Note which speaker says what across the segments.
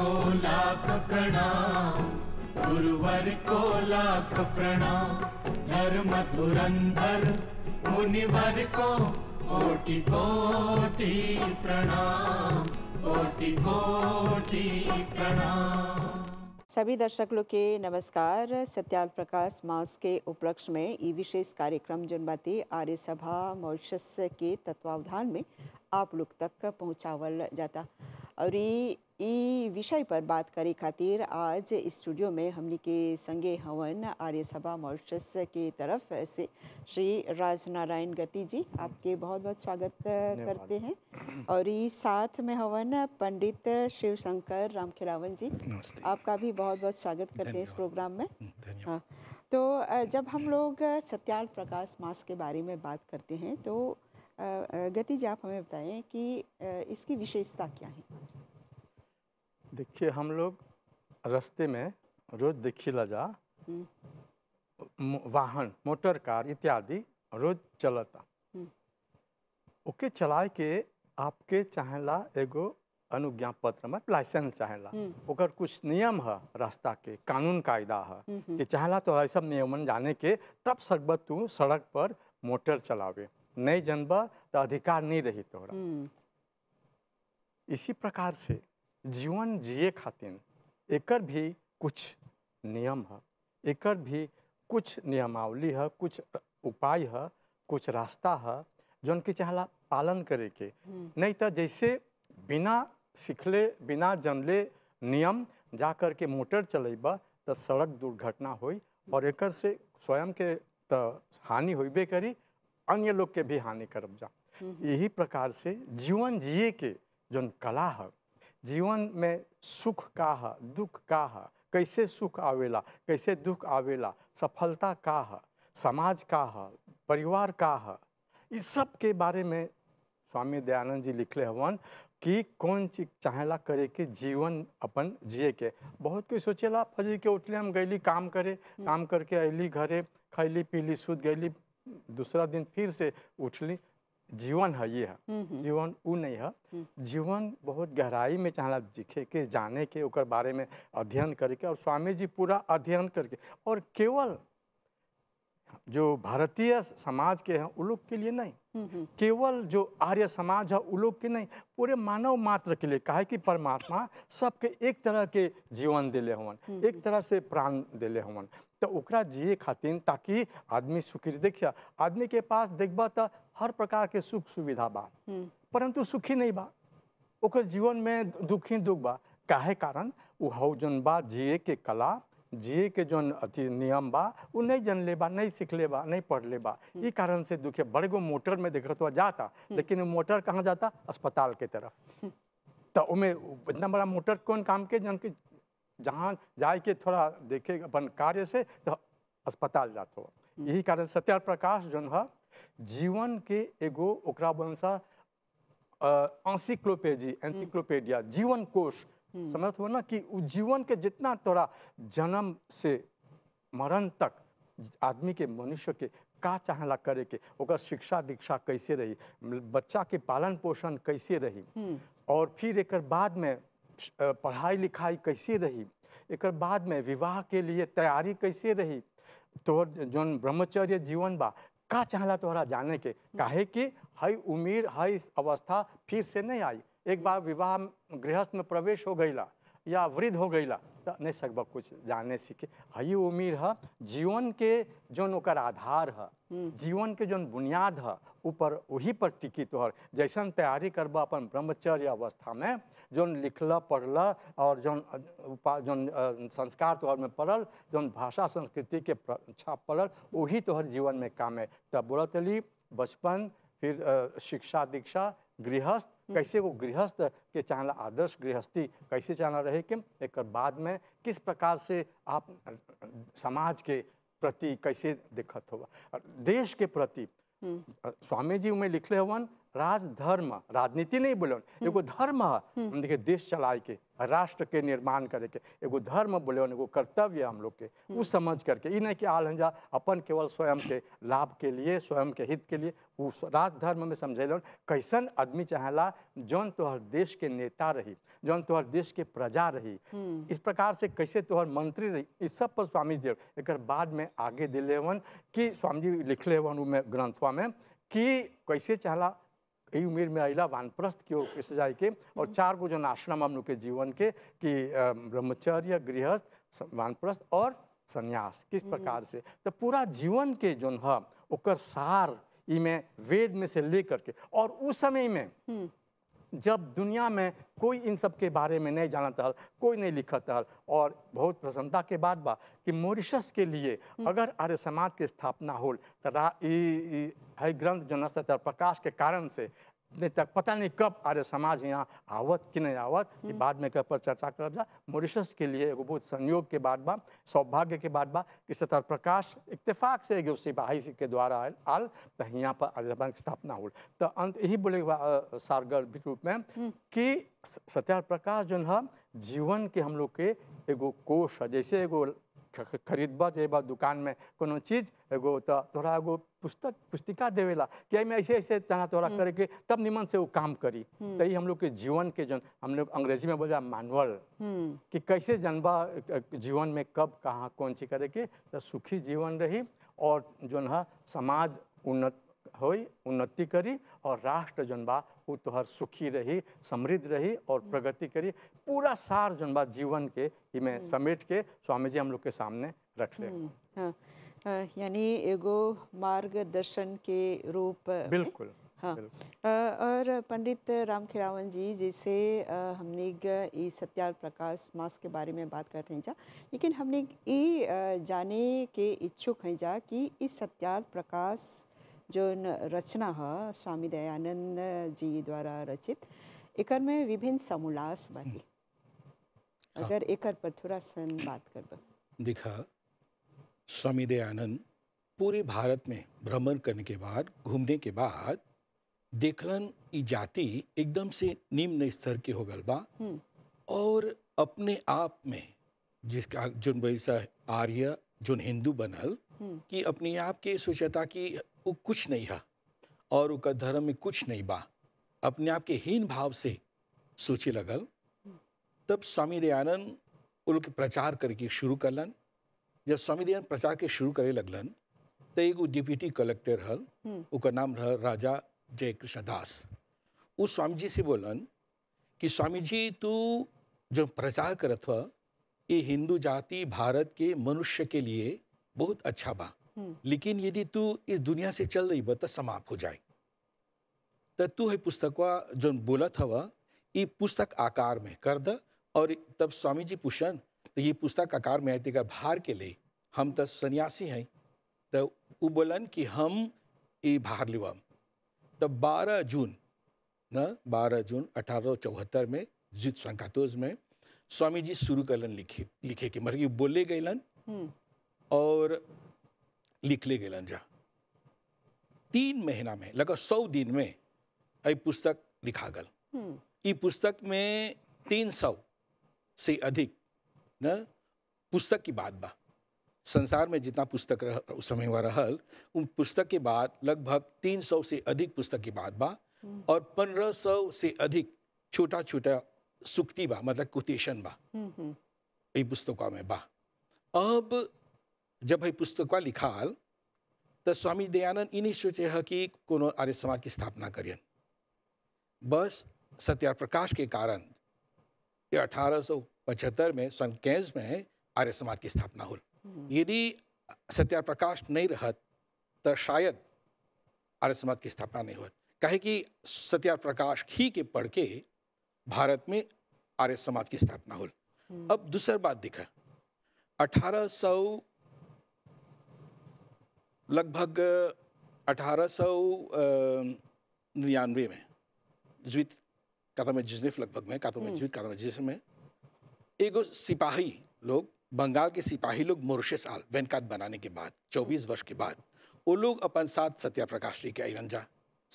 Speaker 1: को लाख प्रणाम गुरुवर को लाख प्रणाम धर्म धुरंधर मुनिवर को कोटि कोटि प्रणाम कोटि कोटि प्रणाम
Speaker 2: सभी दर्शक लोग के नमस्कार सत्याल प्रकाश मास के उपलक्ष्य में ई विशेष कार्यक्रम जुनबाती आर्य सभा मॉरिशस के तत्वावधान में आप लोग तक पहुंचावल जाता और ई विषय पर बात करे खातिर आज स्टूडियो में हमने के संगे हवन आर्य सभा मॉरिशस के तरफ से श्री राजनारायण गति जी आपके बहुत बहुत स्वागत करते हैं और ई साथ में हवन पंडित शिव शंकर खिलावन जी आपका भी बहुत बहुत स्वागत करते हैं इस प्रोग्राम में हम्म, हाँ तो जब हम लोग सत्यार्थ प्रकाश मास के बारे में बात करते हैं तो गति जी आप हमें बताएं कि इसकी विशेषता क्या है
Speaker 3: देखिए हम लोग रास्ते में रोज देखी लजा हम्म। वाहन मोटर कार इत्यादि रोज चलता हम्म। ओके चलाए के आपके चाहेला एगो अनुज्ञा पत्र में मतलब लाइसेंस चाहेला हम्म। ओकर कुछ नियम है रास्ता के कानून कायदा है कि चाहेला तो है सब नियमन जाने के तब सकबत तू सड़क पर मोटर चलावे नहीं जनबा तो अधिकार नहीं रही तोरा इसी प्रकार से जीवन जिए खातिन एकर भी कुछ नियम है एकर भी कुछ नियमावली है कुछ उपाय है कुछ रास्ता है जौन कि चाहला पालन करे के नहीं तो जैसे बिना सीखले बिना जनले नियम जा कर के मोटर चलेब तो सड़क दुर्घटना हो और एक से स्वयं के तो हानि होबे करी अन्य लोग के भी हानि करब जा यही प्रकार से जीवन जिए के जौन कला है जीवन में सुख का है दुख का है कैसे सुख आवेला कैसे दुख आवेला सफलता का है समाज का है परिवार का है इस सब के बारे में स्वामी दयानंद जी लिखले हवन कि कौन चीज चाहेला करे के जीवन अपन जिए के बहुत कोई सोचेला फजी के उठले हम गैली काम करे काम करके अली घरे खैली पीली सूद गैली दूसरा दिन फिर से उठली जीवन है ये है हम्म, हम्म। जीवन वो नहीं है हम्म। जीवन बहुत गहराई में चाह दिखे के जाने के ओकर बारे में अध्ययन करके और स्वामी जी पूरा अध्ययन करके और केवल जो भारतीय समाज के हैं उन लोग के लिए नहीं केवल जो आर्य समाज है उन लोग के नहीं पूरे मानव मात्र के लिए कहा कि परमात्मा सबके एक तरह के जीवन दिले हवन एक तरह से प्राण दिले हवन तो जिये जिए ताकि आदमी सुखी देखिए आदमी के पास देखब त हर प्रकार के सुख सुविधा बा हम्म। परंतु सुखी नहीं बा ओकर जीवन में दुखी दुख बा काहे कारण वो हौजन बा जिए के कला जिए के जो अति नियम बा उ नहीं जन ले बा नहीं सीख ले बा नहीं पढ़ ले बा इस हम्म। कारण से दुखे बड़े गो मोटर में देखो तो जाता हम्म। लेकिन वो मोटर कहाँ जाता अस्पताल के तरफ तो उमे इतना बड़ा मोटर कौन काम के जन के जहाँ जाए के थोड़ा देखे अपन कार्य से तो अस्पताल जाते यही कारण सत्य प्रकाश जो है जीवन के एगो ओकरा बनसा एंसिक्लोपेजी जीवन कोश हम्म। समझ हो ना कि जीवन के जितना तोरा जन्म से मरण तक आदमी के मनुष्य के का चाहला करे के ओकर शिक्षा दीक्षा कैसे रही बच्चा के पालन पोषण कैसे रही हम्म। और फिर एक बाद में पढ़ाई लिखाई कैसे रही एक बाद में विवाह के लिए तैयारी कैसे रही तो जौन ब्रह्मचर्य जीवन बा का चाहला तोहरा जाने के काहे कि हई उम्र हई अवस्था फिर से नहीं आई एक बार विवाह गृहस्थ में प्रवेश हो गईला या वृद्ध हो गईला तो नहीं सकब कुछ जाने सीखे हई उम्मीद है जीवन के जौन ओकर आधार है हम्म। जीवन के जौन बुनियाद है ऊपर वही पर टिकी तोहर जैसन तैयारी करब अपन ब्रह्मचर्य अवस्था में जौन लिखल पढ़ल और जौन जौन संस्कार तोहर में पड़ल जौन भाषा संस्कृति के छाप पड़ल वही तोहर जीवन में काम है तब बोलतली बचपन फिर शिक्षा दीक्षा गृहस्थ हम्म। कैसे वो गृहस्थ के चाहना आदर्श गृहस्थी कैसे चाहना रहे कि एक बाद में किस प्रकार से आप समाज के प्रति कैसे दिक्कत होगा देश के प्रति हम्म। स्वामी जी में लिखले हवन राजधर्म राजनीति नहीं बोलो हम्म। एगो धर्म हम्म। हम देखिए देश चलाए के राष्ट्र के निर्माण करे के एगो धर्म बोले एगो कर्तव्य हम लोग के वो हम्म। समझ करके ये नहीं कि आल जा अपन केवल स्वयं के लाभ के लिए स्वयं के हित के लिए वो राजधर्म में समझेल कैसन आदमी चाहला जौन तो देश के नेता रही जौन तो देश के प्रजा रही इस प्रकार से कैसे तो मंत्री रही इस सब पर स्वामी जी एक बाद में आगे दिले हन कि स्वामी जी लिखले हन में ग्रंथवा में कि कैसे चाहला यही उमेर में आइला वानप्रस्थ के ओकरे जाए के और चार गो जन आश्रम हम लोग के जीवन के कि ब्रह्मचर्य गृहस्थ वानप्रस्थ और संन्यास किस हम्म। प्रकार से तो पूरा जीवन के जो है सार इमें वेद में से लेकर के और उस समय में हम्म। जब दुनिया में कोई इन सब के बारे में नहीं जानत था कोई नहीं लिखत था और बहुत प्रसन्नता के बाद बा कि मॉरिशस के लिए हम्म। अगर आर्य समाज के स्थापना होल तो ग्रंथ जो नस्तर प्रकाश के कारण से नहीं तक तो पता नहीं कब आर्य समाज यहाँ आवत कि नहीं आवत ये हम्म। बाद में पर चर्चा कर जा मॉरिशस के लिए एगो बहुत संयोग के बाद बा सौभाग्य के बाद बा कि सतर प्रकाश इतफाक से एगो सिपाही के द्वारा आल तो यहाँ पर आर्य समाज की स्थापना हो तो अंत यही बोले सारगर रूप में हम्म। कि सत्यार प्रकाश जो है जीवन के हम लोग के एगो कोष है जैसे एगो खरीदबह जेबह दुकान में कोनो चीज एगो तो तोरा एगो पुस्तक पुस्तिका देवेला कि में ऐसे ऐसे चाह तोरा हम्म। के तब निमन से वो काम करी तो हम लोग के जीवन के जो हम लोग अंग्रेजी में बोला मैनुअल हम्म। कि कैसे जनबा जीवन में कब कहाँ कौन चीज करे के तो सुखी जीवन रही और जो है समाज उन्नत हुई उन्नति करी और राष्ट्र जनबा बा वो तोहर सुखी रही समृद्ध रही और प्रगति करी पूरा सार जनबा जीवन के इमें हम्म। समेट के स्वामी जी हम लोग के सामने रख ले हम्म,
Speaker 2: हाँ, यानी एगो मार्गदर्शन के रूप बिल्कुल हाँ और पंडित राम खिरावन जी जैसे हमने ये सत्यार प्रकाश मास के बारे में बात करते हैं जा लेकिन हमने ये जाने के इच्छुक हैं जा कि इस सत्यार प्रकाश जो रचना है स्वामी दयानंद जी द्वारा रचित एक में विभिन्न समुलास बाकी हाँ। अगर एक पर थोड़ा सन बात कर
Speaker 4: दिखा स्वामी दयानंद पूरे भारत में भ्रमण करने के बाद घूमने के बाद देखलन ई जाति एकदम से निम्न स्तर के हो गल बा हम्म। और अपने आप में जिसका जो वैसा आर्य जो हिंदू बनल हम्म। कि अपने आप के स्वच्छता की वो कुछ नहीं है और उनका धर्म में कुछ नहीं बा अपने आप के हीन भाव से सोचे लगल तब स्वामी दयानंद उनके प्रचार करके शुरू करलन जब स्वामी दयानंद प्रचार के शुरू करे लगलन तो एगो डिप्यूटी कलेक्टर हल हम्म। उनका नाम रह राजा जय कृष्ण दास वो स्वामी जी से बोलन कि स्वामी जी तू जो प्रचार करत हुआ ये हिंदू जाति भारत के मनुष्य के लिए बहुत अच्छा बा हम्म। लेकिन यदि तू इस दुनिया से चल रही बता तो समाप्त हो जाए तो तू है पुस्तकवा जो बोला था वह ये पुस्तक आकार में कर द और तब स्वामी जी पूछन तो ये पुस्तक आकार में आते तो का भार के लिए हम तो सन्यासी हैं तो वो बोलन कि हम ये भार लेवम तब तो 12 जून न 12 जून अठारह में जित संकातोज में स्वामी जी शुरू करलन लिखे लिखे के मर बोले गए
Speaker 1: हम्म।
Speaker 4: और लिखले गए जा तीन महीना में लगभग सौ दिन में ये पुस्तक लिखा गल हम्म। पुस्तक में तीन सौ से अधिक न पुस्तक की बात बा संसार में जितना पुस्तक रह, उस समय वह रहल उन पुस्तक के बाद लगभग तीन सौ से अधिक पुस्तक की बात बा हम्म। और पंद्रह सौ से अधिक छोटा छोटा सुक्ति बा मतलब कोटेशन बा हम्म, पुस्तकों में बा अब जब भाई पुस्तक लिखाल तो स्वामी दयानंद इन्हीं सोचे है कि कोनो आर्य समाज की स्थापना करियन बस सत्यार प्रकाश के कारण ये अठारह में स्वयं कैंस में आर्य समाज की स्थापना हो हम्म। यदि सत्यार प्रकाश नहीं रहत तो शायद आर्य समाज की स्थापना नहीं हो कहे कि सत्यार प्रकाश ही के पढ़ के भारत में आर्य समाज की स्थापना हो हम्म। अब दूसर बात दिखा अठारह लगभग अठारह सौ निन्यानवे में जीवित कथा में जिजनेफ लगभग में कथा में हम्म। जीवित में जिस में एगो सिपाही लोग बंगाल के सिपाही लोग मोरिशस आल वैनकात बनाने के बाद 24 वर्ष के बाद वो लोग अपन साथ सत्या प्रकाश लेके अलन जा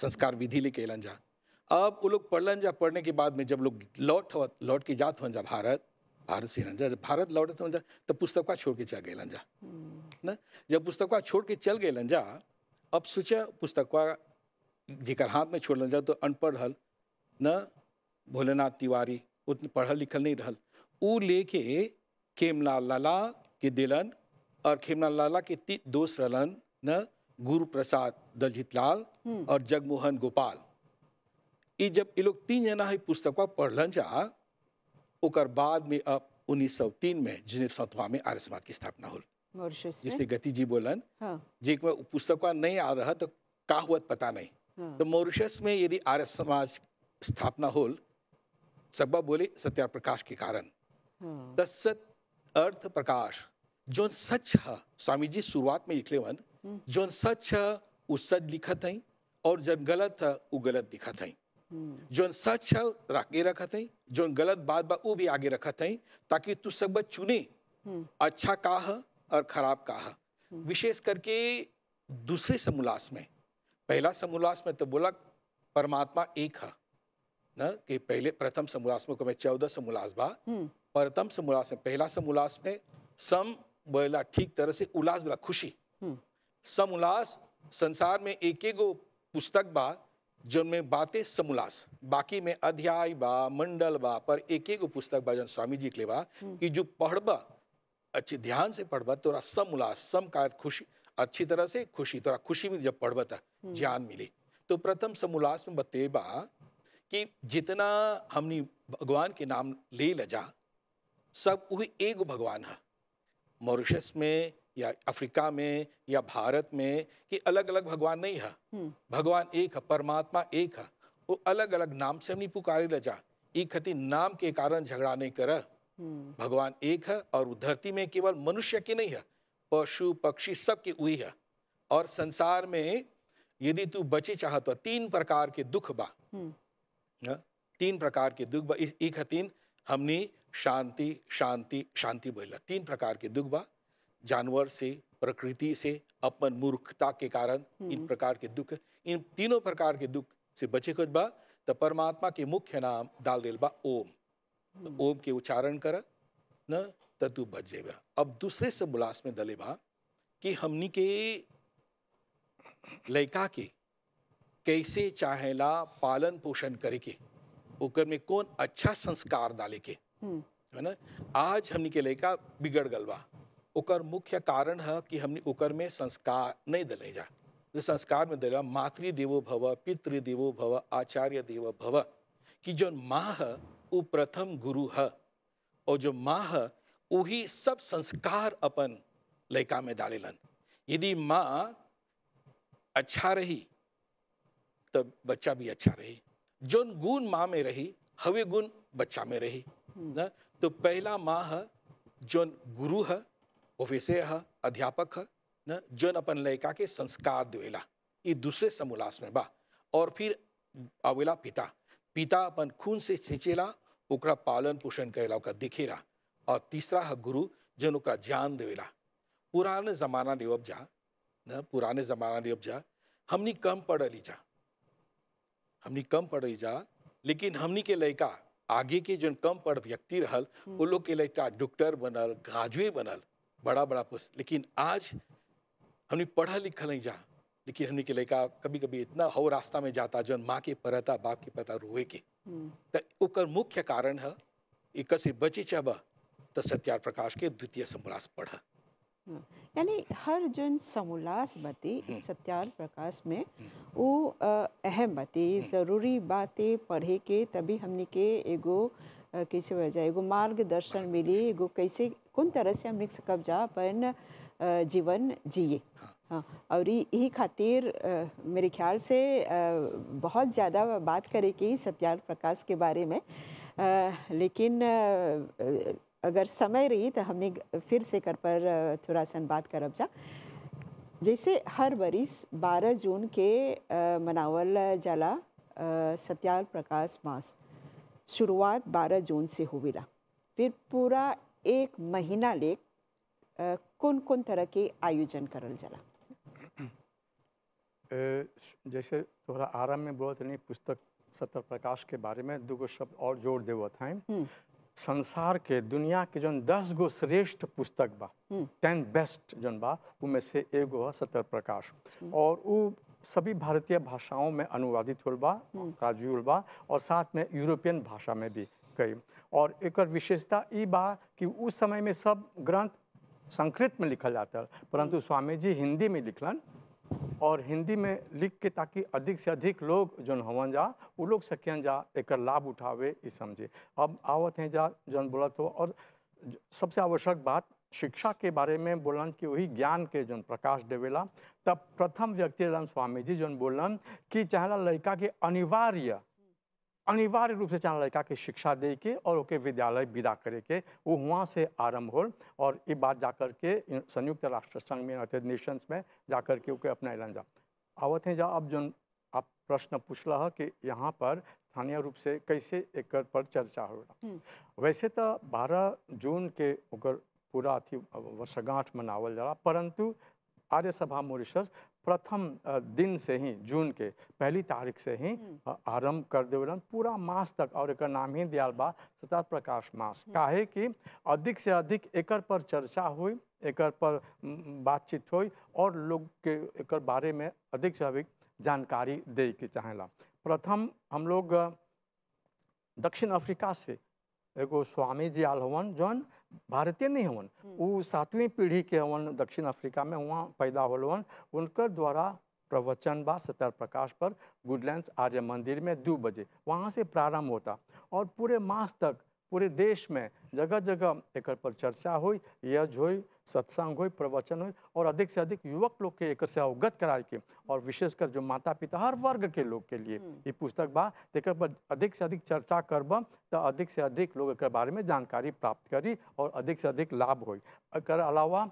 Speaker 4: संस्कार विधि लेके अलन जा अब वो लोग पढ़लन जा पढ़ने के बाद में जब लोग लौट लौट के जात हो जा भारत भारत से जा भारत लौटत तो हन जा तब पुस्तक का छोड़ के जा गए जा ना जब पुस्तकवा छोड़ के चल गए जा अब सोच पुस्तकवा जर हाथ में छोड़ जा तो अनपढ़ हल न भोलेनाथ तिवारी उतने पढ़ल लिखल नहीं रहल ऊ लेके खेमलाल लाला के दिलन और खेमलाल लाला के दोस्त रहन न गुरु प्रसाद दलजीत लाल हम्म। और जगमोहन गोपाल ये जब ये लोग तीन जना है पुस्तकवा पढ़लन जा उकर बाद में अब 1903 में जिनेव सतवा में आर्य समाज की स्थापना हुई
Speaker 2: मॉरिशस जिसे
Speaker 4: गति जी बोलन हाँ। जे पुस्तक नहीं आ रहा तो का हुआ तो पता नहीं हाँ। तो मॉरिशस में यदि आर्य समाज स्थापना होल सबा बोले सत्या प्रकाश के कारण हाँ। तत्सत अर्थ प्रकाश जो सच है स्वामी जी शुरुआत में लिखले वन हम्म। जो सच है वो सच लिखत है और जब गलत है वो गलत दिखत है हम्म। जो सच है आगे रखत है जो गलत बात बा वो भी आगे रखत है ताकि तू सब चुने हम्म। अच्छा का है और ख़राब कहा हम्म। विशेष करके दूसरे समोल्लास में पहला समोल्लास में तो बोला परमात्मा एक है न कि पहले प्रथम समोल्लास में को मैं चौदह समोल्लास बा हम्म। प्रथम समोल्लास में पहला समोल्लास में सम बोला ठीक तरह से उल्लास बोला खुशी हम्म। समोल्लास संसार में एक एक गो पुस्तक बा जिनमें बातें समोल्लास बाकी में अध्याय बा मंडल बा पर एक एक पुस्तक बा जन स्वामी जी के बा कि जो पढ़बा अच्छे ध्यान से पढ़बा तोरा सम उल्लास सम का खुशी अच्छी तरह से खुशी तोरा खुशी में जब था हम्म। ज्ञान मिले तो प्रथम उल्लास में बतेबा कि जितना हमने भगवान के नाम ले लजा सब वही एक भगवान है मॉरिशस में या अफ्रीका में या भारत में कि अलग अलग भगवान नहीं है हम्म। भगवान एक है परमात्मा एक है वो अलग अलग नाम से हमने पुकारे लजा एक खती नाम के कारण झगड़ा नहीं करा हम्म। भगवान एक है और धरती में केवल मनुष्य की नहीं है पशु पक्षी सबकी हुई है और संसार में यदि तू बचे चाह तो तीन प्रकार के दुख बा
Speaker 1: हम्म।
Speaker 4: हाँ? तीन प्रकार के दुख बा एक है तीन हमने शांति शांति शांति बोला तीन प्रकार के दुख बा जानवर से प्रकृति से अपन मूर्खता के कारण हम्म। इन प्रकार के दुख इन तीनों प्रकार के दुख से बचे कुछ बा तो परमात्मा के मुख्य नाम दाल दिल बा ओम ओम के उच्चारण कर न ततु बच जाएगा अब दूसरे से बुलास में दले बा कि हमनी के लैका के कैसे चाहेला पालन पोषण करे के ओकर में कौन अच्छा संस्कार डाले के हम्म। है ना आज हमनी के लैका बिगड़ गल बा ओकर मुख्य कारण है कि हमने ओकर में संस्कार नहीं दले जा जो संस्कार में दले मातृ देवो भव पितृ देवो भव आचार्य देवो भव कि जो माँ है उ प्रथम गुरु है और जो माँ है वही सब संस्कार अपन लैका में लन यदि माँ अच्छा रही तब बच्चा भी अच्छा रही जो गुण माँ में रही हवे गुण बच्चा में रही ना तो पहला माँ है जो गुरु है ऑफिसर है अध्यापक है न जो अपन लैका के संस्कार देवेला ये दूसरे समोलास में बा और फिर अवेला पिता पिता अपन खून से सींचेला ओकरा पालन पोषण करेला ओकरा देखेला और तीसरा है गुरु जन ओकरा ज्ञान देवेला पुराने ज़माना ले अब जा न पुराने ज़माना ले अब जा हमनी कम ली जा हमनी कम ली जा लेकिन हमनी के लड़का आगे के जो कम पढ़ व्यक्ति रहल वो हम्म। लोग के लड़का डॉक्टर बनल ग्रेजुएट बनल बड़ा बड़ा पोस्ट लेकिन आज हमनी पढ़ल लिखल नहीं जा लेकिन हमने के लिए कभी कभी इतना हो रास्ता में जाता जो माँ के परता बाप के पता रोए के हम्म। तो मुख्य कारण है एक से बची चब तो सत्यार प्रकाश के द्वितीय समोल्लास पढ़
Speaker 2: हम्म। यानी हर जन समोल्लास बती हम्म। सत्यार प्रकाश में वो अहम बती ज़रूरी बातें पढ़े के तभी हमने के एगो कैसे हो जाए एगो मार्गदर्शन मिली एगो कैसे कौन तरह से हम लिख जा अपन जीवन जिए हाँ। हाँ और यही खातिर मेरे ख्याल से बहुत ज़्यादा बात करे कि सत्यार्थ प्रकाश के बारे में आ, लेकिन अगर समय रही तो हमने फिर से कर पर थोड़ा सन बात करब जा जैसे हर बरिस 12 जून के मनावल जला सत्याल प्रकाश मास शुरुआत 12 जून से होवेला फिर पूरा एक महीना ले कौन कौन तरह के आयोजन करल जला
Speaker 3: जैसे थोड़ा आराम में बोला था पुस्तक सत्तर प्रकाश के बारे में दो गो शब्द और जोड़ देव था हम्म। संसार के दुनिया के जो दस गो श्रेष्ठ पुस्तक बा हम्म। टेन बेस्ट जौन बा उनमें से एगो है सत्तर प्रकाश हम्म। और वो सभी भारतीय भाषाओं में अनुवादित हो बा काजुल बा और साथ में यूरोपियन भाषा में भी कई और एक विशेषता ये बा कि उस समय में सब ग्रंथ संस्कृत में लिखल जाता परंतु स्वामी जी हिंदी में लिखलन और हिंदी में लिख के ताकि अधिक से अधिक लोग जौन हवन जा वो लोग सकियन जा एक लाभ उठावे इस समझे अब आवत हैं जा जौन बोलत हो और सबसे आवश्यक बात शिक्षा के बारे में बोलन कि वही ज्ञान के जौन प्रकाश देवेला तब प्रथम व्यक्ति स्वामी जी जौन बोलन कि चाहला लड़का के अनिवार्य अनिवार्य रूप से चाहे लड़का के शिक्षा दे के और ओके विद्यालय विदा करे के वो वहाँ से आरंभ हो और ये बात जाकर के संयुक्त राष्ट्र संघ में रहते नेशंस में जाकर के ओके अपना ऐलान जा आवत हैं जा अब जो आप प्रश्न पूछ है कि यहाँ पर स्थानीय रूप से कैसे एक पर चर्चा हो रहा हम्म। वैसे तो बारह जून के ओकर पूरा अथी वर्षगांठ मनावल जला परंतु आर्य सभा मॉरिशस प्रथम दिन से ही जून के पहली तारीख से ही हम्म। आरंभ कर देवलन पूरा मास तक और एक नाम ही दिया बा सतत प्रकाश मास हम्म। काहे कि अधिक से अधिक एकर पर चर्चा हुई एकर पर बातचीत हुई और लोग के एकर बारे में अधिक से अधिक जानकारी दे के चाहेला प्रथम हम लोग दक्षिण अफ्रीका से एगो स्वामी जी आल हवन जौन भारतीय नहीं हवन वो हम्म। सातवीं पीढ़ी के हवन दक्षिण अफ्रीका में हुआ पैदा होल हवन उनकर द्वारा प्रवचन बा सतर प्रकाश पर गुडलैंड आर्य मंदिर में दो बजे वहाँ से प्रारंभ होता और पूरे मास तक पूरे देश में जगह जगह एक पर चर्चा हुई यज हुई सत्संग हो प्रवचन हो और अधिक से अधिक युवक लोग के एक से अवगत कराए के और विशेषकर जो माता पिता हर वर्ग के लोग के लिए ये हम्म। पुस्तक बा तक अधिक से अधिक चर्चा करब तो अधिक से अधिक लोग एक बारे में जानकारी प्राप्त करी और अधिक से अधिक लाभ हो एकर अलावा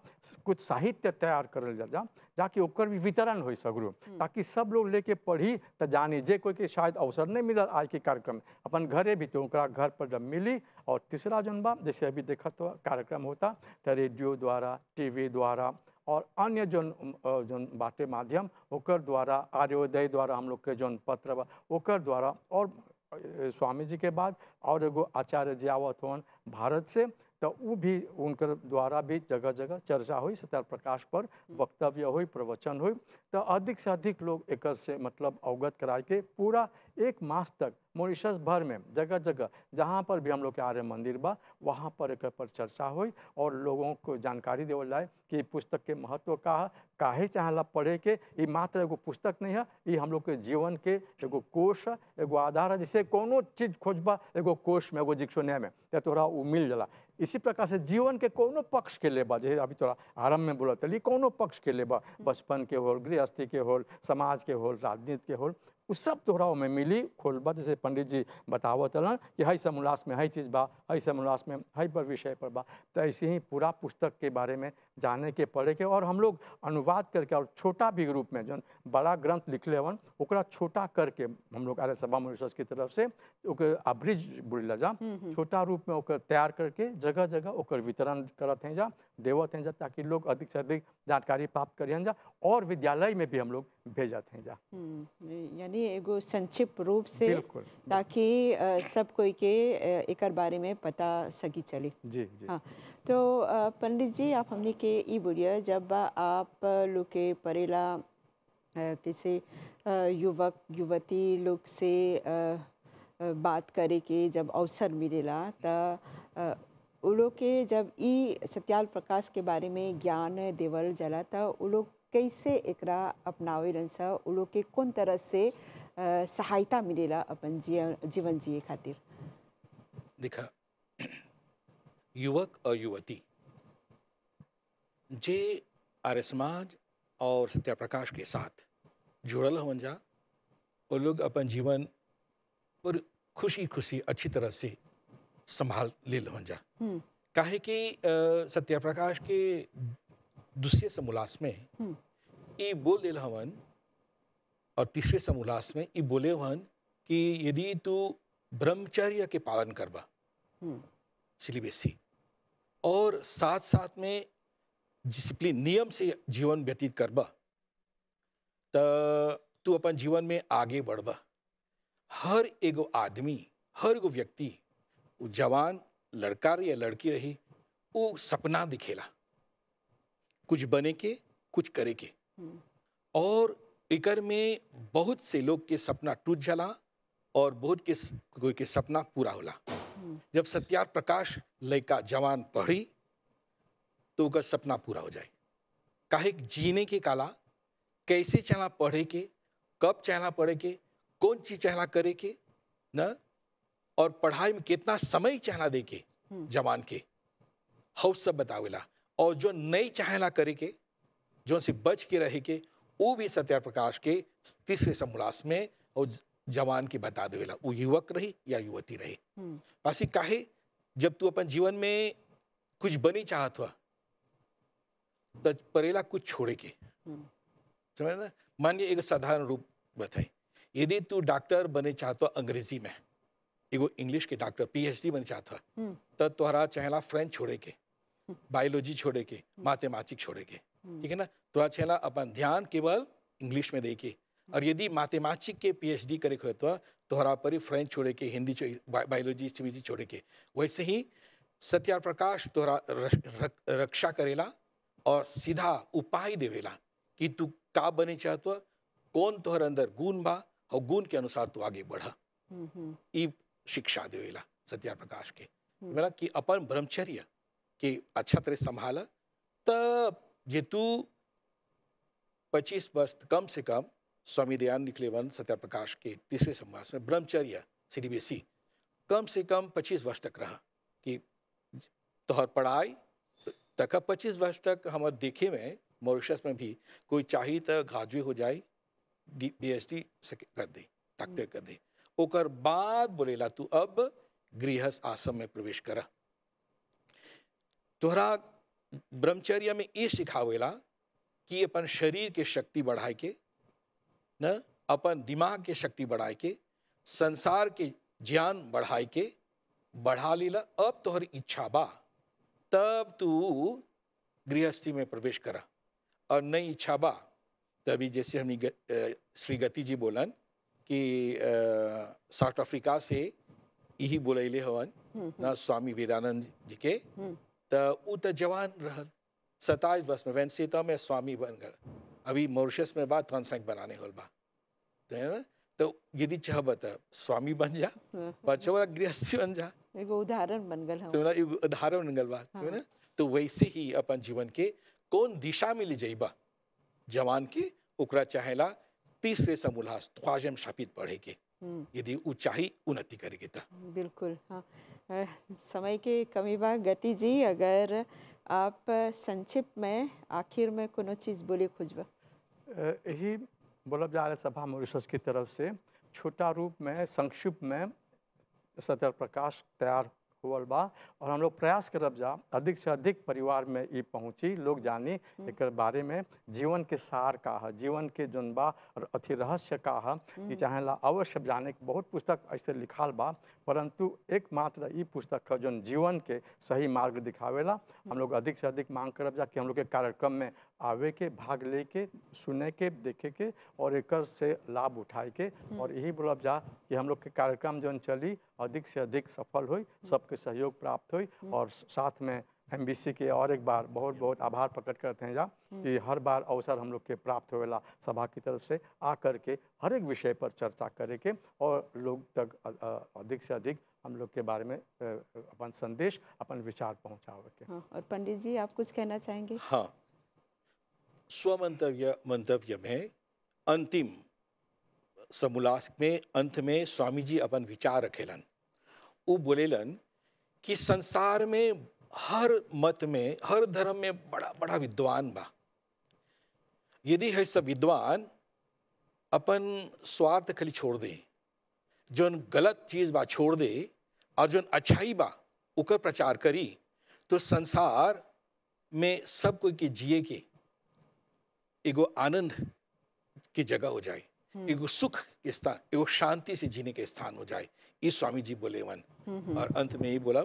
Speaker 3: कुछ साहित्य तैयार कर जा जाकि ओकर भी वितरण हो सगरों हम्म। ताकि सब लोग लेके पढ़ी तो जानी जे कोई के शायद अवसर नहीं मिलल आज के कार्यक्रम अपन घरे भी तो घर पर जब मिली और तीसरा जौन बा जैसे अभी देखा तो कार्यक्रम होता तो रेडियो द्वारा द्वारा टीवी द्वारा और अन्य जो जो बाटे माध्यम ओकर द्वारा आर्योदय द्वारा हम लोग के जो पत्र ओकर द्वारा और स्वामी जी के बाद और एगो आचार्य आवत हन भारत से तो वो भी उनकर द्वारा भी जगह जगह चर्चा हुई सत्य प्रकाश पर वक्तव्य हुई प्रवचन हुई तो अधिक से अधिक लोग एक से मतलब अवगत करा के पूरा एक मास तक मॉरिशस भर में जगह जगह जहाँ पर भी हम लोग के आर्य मंदिर बा वहाँ पर एक पर चर्चा हुई और लोगों को जानकारी देवल जाए कि पुस्तक के महत्व का है काहे चाहला पढ़े के ये मात्र एगो पुस्तक नहीं है ये हम लोग के जीवन के एगो कोष है एगो आधार है जिसे कोनो चीज़ खोजबा एगो कोष में एगो जिक्सोनिया में या तोरा वो मिल जाला इसी प्रकार से जीवन के कोनो पक्ष के लेबा जैसे अभी तोरा आरंभ में बोला तली कोनो पक्ष के लेबा हम्म। बचपन के होल गृहस्थी के होल समाज के होल राजनीति के होल उ सब तोहरा में मिली खोल बा जैसे पंडित जी बतावतलन कि हई समोल्लास में हई चीज़ बा हई समोल्लास में हई पर विषय पर बा तो ऐसे ही पूरा पुस्तक के बारे में जाने के पड़े के और हम लोग अनुवाद करके और छोटा भी रूप में जो बड़ा ग्रंथ लिखले वन ओकरा छोटा करके हम लोग आर्य सभा मनुष्य की तरफ से अब्रिज बुढ़ला जा हम्म, हम्म। छोटा रूप में तैयार करके जगह जगह ओकर वितरण करते हैं जा देवत हैं जा ताकि लोग अधिक से अधिक जानकारी प्राप्त करें जा और विद्यालय में भी हम लोग भेजते हैं जा
Speaker 2: हम्म, यानी यानी एगो संक्षिप्त रूप से ताकि सब कोई के एक बारे में पता सकी चले जी, जी। हाँ तो पंडित जी आप हमने के ये बोलिए जब आप लोग के परेला किसी युवक युवती लोग से बात करे के जब अवसर मिलेला तो उ लोग के जब ई सत्याल प्रकाश के बारे में ज्ञान देवल जला तो उ लोग कैसे एक अपनावे रहन उ लोग के कौन तरह से सहायता मिलेगा अपन जीवन जीवन जिए खातिर देखा
Speaker 4: युवक और युवती जे आर्य समाज और सत्याप्रकाश के साथ जुड़ल हुन जा वो लोग अपन जीवन पर खुशी खुशी अच्छी तरह से संभाल ले हुन जा कहे कि सत्याप्रकाश के दूसरे से मुलास में इबुल इलहवन और तीसरे समोल्लास में इबुल हवन कि यदि तू ब्रह्मचर्य के पालन करवा हम्म। सिलेबसी और साथ साथ में डिसिप्लिन नियम से जीवन व्यतीत करबा त तू अपन जीवन में आगे बढ़बा हर एगो आदमी हर एगो व्यक्ति जवान लड़का रही या लड़की रही वो सपना दिखेला कुछ बने के कुछ करे के और इकर में बहुत से लोग के सपना टूट जला और बहुत के कोई के सपना पूरा होला जब सत्यार प्रकाश लड़का जवान पढ़ी तो उसका सपना पूरा हो जाए काहे जीने के काला कैसे चला पढ़े के कब चला पढ़े के कौन चीज चहला करे के न और पढ़ाई में कितना समय चहना दे के हम्म। जवान के हौस सब बतावेला और जो नहीं चाहला करे के जो से बच के रह के वो भी सत्या प्रकाश के तीसरे समुलास में और जवान के बता देवेला वो युवक रही या युवती रही हम्म। पासी काहे जब तू अपन जीवन में कुछ बनी चाहत हुआ तो परेला कुछ छोड़े के हम्म। समझ ना मान्य एक साधारण रूप बताए यदि तू डॉक्टर बने हुआ अंग्रेजी में एगो इंग्लिश के डॉक्टर पीएचडी बने चाहता हम्म। तो तुहरा चहला फ्रेंच छोड़े के बायोलॉजी छोड़े के मैथमेटिक्स छोड़े के Hmm. ठीक है ना तो छेला अपन ध्यान केवल इंग्लिश में देखे hmm. और यदि मैथमेटिक के पीएचडी करे हो तो तोहरा परी फ्रेंच छोड़े के हिंदी बायोलॉजी चिमिजी छोड़े के वैसे ही सत्या प्रकाश तोहरा रक्षा करेला और सीधा उपाय देवेला कि तू का बने चाहत तो, कौन तोहर अंदर गुण बा और गुण के अनुसार तू आगे बढ़ा hmm, ई शिक्षा देवेला सत्या प्रकाश के मेरा कि अपन ब्रह्मचर्य के अच्छा तरह संभाल तब जे तू पच्चीस वर्ष कम से कम स्वामी दयानंद सत्य सत्याप्रकाश के तीसरे समास में ब्रह्मचर्य सी कम से कम पच्चीस वर्ष तक रहा कि तोहर पढ़ाई तक पच्चीस वर्ष तक हमारे देखे में मॉरिशस में भी कोई चाहे तो ग्रेजुएट हो जाए डी बी एस डी कर दे डॉक्टर कर दे ओकर बाद बोलेला तू अब गृहस्थ आश्रम में प्रवेश करा तोहरा ब्रह्मचर्य में ये सिखावेला कि अपन शरीर के शक्ति बढ़ाए के न अपन दिमाग के शक्ति बढ़ाए के संसार के ज्ञान बढ़ाए के बढ़ा लीला अब तोहर इच्छा बा तब तू गृहस्थी में प्रवेश करा और नहीं इच्छा बा तभी जैसे हम श्री गति जी बोलन कि साउथ अफ्रीका से यही बोलैले हवन हम्म, हम्म। ना स्वामी वेदानंद जी के हम्म। त हू त जवान रहल सताईस वर्ष में वैन सीता में स्वामी बन गए अभी मॉरिशस में बात तहन संग बनाने हो बा तो, तो यदि चाहब त स्वामी बन जा बचवा हम्म। गृहस्थी बन जा
Speaker 2: एगो उदाहरण बन गल तो
Speaker 4: मतलब एगो उदाहरण बन गल बात तो हाँ। तो वैसे ही अपन जीवन के कौन दिशा में ले जाइबा जवान के ओकरा चाहेला तीसरे समूलहास ख्वाजम शापित पढ़े के यदि ऊंचाई उन्नति करेगी
Speaker 2: तो बिल्कुल हाँ समय की कमी बा गति जी अगर आप संक्षिप्त में आखिर में कोनो चीज़ बोली खुजबा
Speaker 3: यही बोलब जा रहे सभा मॉरिशस की तरफ से छोटा रूप में संक्षिप्त में सत्य प्रकाश तैयार होवल बा और हम लोग प्रयास करब जा अधिक से अधिक परिवार में ये पहुँची लोग जानी हम्म। एक बारे में जीवन के सार का है जीवन के जौन बा और अथि रहस्य का है ये चाहेला अवश्य जाने के बहुत पुस्तक ऐसे लिखाल बा परंतु एकमात्र ये पुस्तक है जो जीवन के सही मार्ग दिखावेला हम्म। हम लोग अधिक से अधिक मांग करब जा कि हम लोग के कार्यक्रम में आवे के भाग लेके सुने के देखे के और एक से लाभ उठाए के हम्म। और यही बोलब जा कि हम लोग के कार्यक्रम जो चली अधिक से अधिक सफल हुई हम्म। सबके सहयोग प्राप्त हुई हम्म। और साथ में एम के और एक बार बहुत बहुत आभार प्रकट करते हैं जा कि हर बार अवसर हम लोग के प्राप्त हो सभा की तरफ से आ करके हर एक विषय पर चर्चा करे के और लोग तक अधिक से अधिक हम लोग के बारे में अपन संदेश अपन विचार पहुँचा के
Speaker 2: हाँ, और पंडित जी आप कुछ कहना चाहेंगे
Speaker 4: हाँ स्वमंतव्य मंतव्य में अंतिम समुलास में अंत में स्वामी जी अपन विचार रखेलन उ बोलेलन कि संसार में हर मत में हर धर्म में बड़ा बड़ा विद्वान बा यदि है सब विद्वान अपन स्वार्थ खाली छोड़ दे जौन गलत चीज़ बा छोड़ दे और जौन अच्छाई बा उकर प्रचार करी तो संसार में सब कोई के जिए के एगो आनंद की जगह हो जाए एगो हम्म। सुख के स्थान एगो शांति से जीने के स्थान हो जाए ये स्वामी जी बोले वन और अंत में ये बोला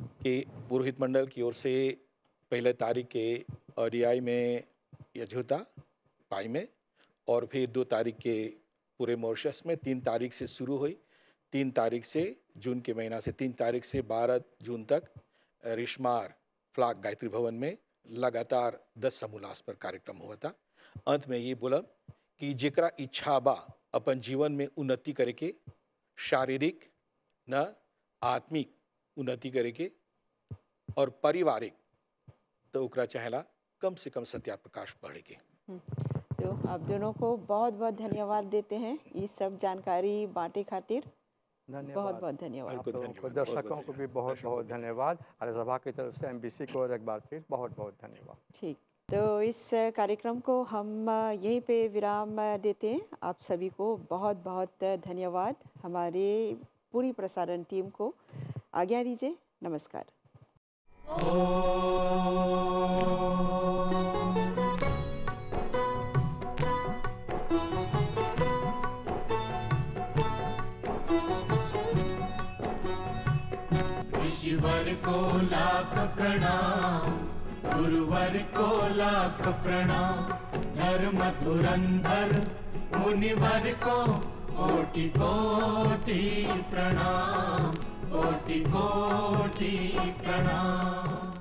Speaker 4: कि पुरोहित मंडल की ओर से पहले तारीख के रियाई में यजोता पाई में और फिर दो तारीख के पूरे मॉरिशस में तीन तारीख से शुरू हुई तीन तारीख से जून के महीना से तीन तारीख से बारह जून तक रिश्मार फ्लाग गायत्री भवन में लगातार दस समोल्लास पर कार्यक्रम हुआ था अंत में ये बोला कि जरा इच्छा बा अपन जीवन में उन्नति करे के शारीरिक न आत्मिक उन्नति करे के और पारिवारिक तो उकरा चाहेला कम से कम सत्या प्रकाश बढ़े के
Speaker 2: हम्म। तो आप दोनों को बहुत बहुत धन्यवाद देते हैं इस सब जानकारी बांटे खातिर
Speaker 3: धन्यवाद बहुत बहुत धन्यवाद दर्शकों को भी बहुत बहुत धन्यवाद अरे सभा की तरफ से एमबीसी को एक बार फिर बहुत बहुत धन्यवाद
Speaker 2: ठीक तो इस कार्यक्रम को हम यहीं पे विराम देते हैं आप सभी को बहुत बहुत धन्यवाद हमारे पूरी प्रसारण टीम को आज्ञा दीजिए नमस्कार
Speaker 1: को गुरुवर को लाख प्रणाम धर्म धुरंधर मुनिवर को कोटि कोटि प्रणाम कोटि कोटि प्रणाम